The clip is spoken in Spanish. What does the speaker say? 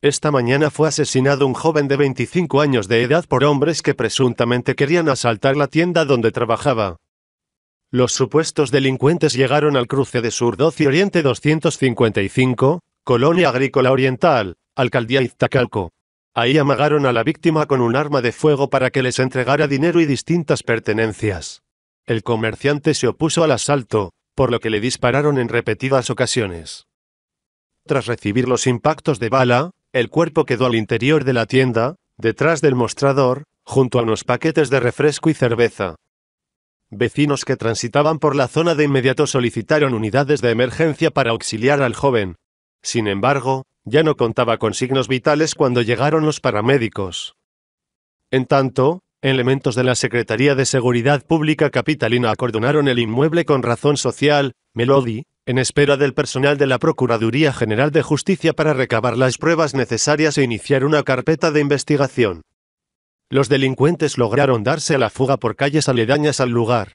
Esta mañana fue asesinado un joven de 25 años de edad por hombres que presuntamente querían asaltar la tienda donde trabajaba. Los supuestos delincuentes llegaron al cruce de Sur y Oriente 255, Colonia Agrícola Oriental, Alcaldía Iztacalco. Ahí amagaron a la víctima con un arma de fuego para que les entregara dinero y distintas pertenencias. El comerciante se opuso al asalto, por lo que le dispararon en repetidas ocasiones. Tras recibir los impactos de bala, el cuerpo quedó al interior de la tienda, detrás del mostrador, junto a unos paquetes de refresco y cerveza. Vecinos que transitaban por la zona de inmediato solicitaron unidades de emergencia para auxiliar al joven. Sin embargo, ya no contaba con signos vitales cuando llegaron los paramédicos. En tanto, elementos de la Secretaría de Seguridad Pública Capitalina acordonaron el inmueble con razón social, Melody, en espera del personal de la Procuraduría General de Justicia para recabar las pruebas necesarias e iniciar una carpeta de investigación. Los delincuentes lograron darse a la fuga por calles aledañas al lugar,